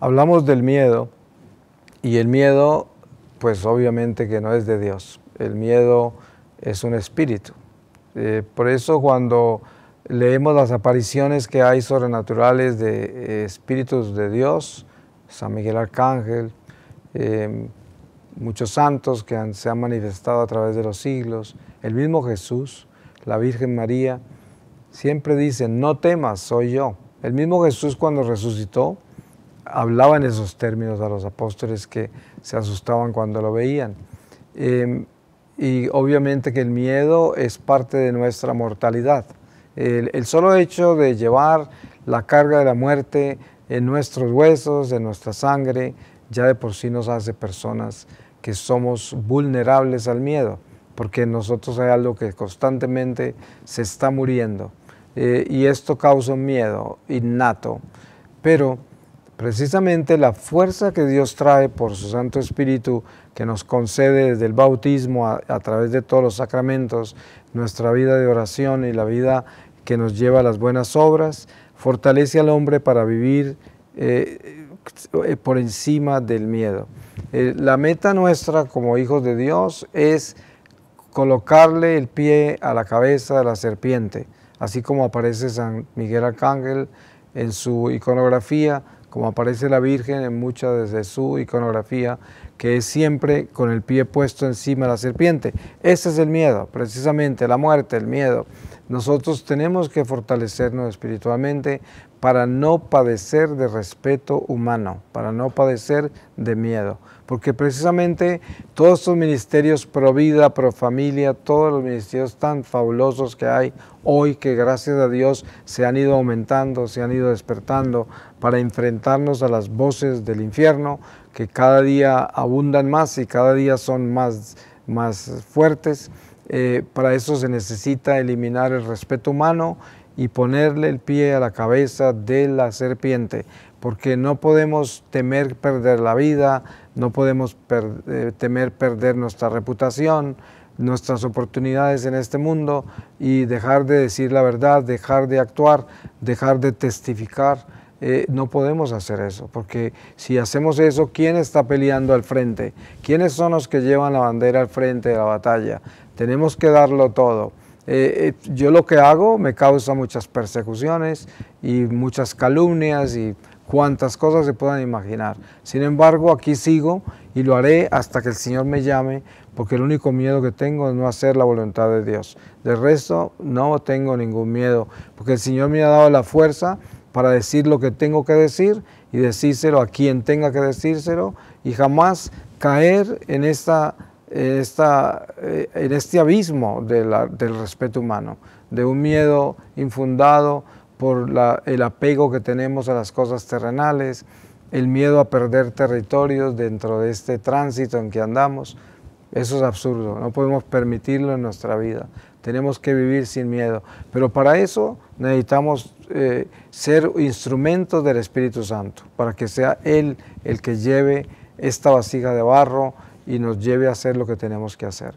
Hablamos del miedo y el miedo, pues obviamente que no es de Dios. El miedo es un espíritu. Eh, por eso cuando leemos las apariciones que hay sobrenaturales de eh, espíritus de Dios, San Miguel Arcángel, eh, muchos santos que se han manifestado a través de los siglos, el mismo Jesús, la Virgen María, siempre dicen, no temas, soy yo. El mismo Jesús cuando resucitó, hablaba en esos términos a los apóstoles que se asustaban cuando lo veían. Em, y obviamente que el miedo es parte de nuestra mortalidad. El, solo hecho de llevar la carga de la muerte en nuestros huesos, en nuestra sangre, ya de por sí nos hace personas que somos vulnerables al miedo, porque en nosotros hay algo que constantemente se está muriendo. Eh, y esto causa un miedo innato. Pero precisamente la fuerza que Dios trae por su Santo Espíritu, que nos concede desde el bautismo a, través de todos los sacramentos, nuestra vida de oración y la vida que nos lleva a las buenas obras, fortalece al hombre para vivir eh, eh, por encima del miedo. Eh, la meta nuestra como hijos de Dios es colocarle el pie a la cabeza de la serpiente, así como aparece San Miguel Arcángel en su iconografía como aparece la Virgen en muchas de su iconografía, que es siempre con el pie puesto encima de la serpiente. Ese es el miedo, precisamente la muerte, el miedo. Nosotros tenemos que fortalecernos espiritualmente para no padecer de respeto humano, para no padecer de miedo, porque precisamente todos estos ministerios pro vida, pro familia, todos los ministerios tan fabulosos que hay hoy, que gracias a Dios se han ido aumentando, se han ido despertando para enfrentarnos a las voces del infierno, que cada día abundan más y cada día son más, más fuertes. Eh, para eso se necesita eliminar el respeto humano y ponerle el pie a la cabeza de la serpiente, porque no podemos temer perder la vida, no podemos eh, temer perder nuestra reputación, nuestras oportunidades en este mundo y dejar de decir la verdad, dejar de actuar, dejar de testificar eh, no podemos hacer eso, porque si hacemos eso, ¿quién está peleando al frente? ¿Quiénes son los que llevan la bandera al frente de la batalla? Tenemos que darlo todo. Eh, eh, yo lo que hago me causa muchas persecuciones y muchas calumnias y cuantas cosas se puedan imaginar. Sin embargo, aquí sigo y lo haré hasta que el Señor me llame, porque el único miedo que tengo es no hacer la voluntad de Dios. De resto, no tengo ningún miedo, porque el Señor me ha dado la fuerza para decir lo que tengo que decir y decírselo a quien tenga que decírselo y jamás caer en, esta, esta, eh, en este abismo del respeto humano, de un miedo infundado por el apego que tenemos a las cosas terrenales, el miedo a perder territorios dentro de este tránsito en que andamos. Eso es absurdo, no podemos permitirlo en nuestra vida. Tenemos que vivir sin miedo. Pero para eso necesitamos eh, ser instrumentos del Espíritu Santo, para que sea Él el que lleve esta vasija de barro y nos lleve a hacer lo que tenemos que hacer.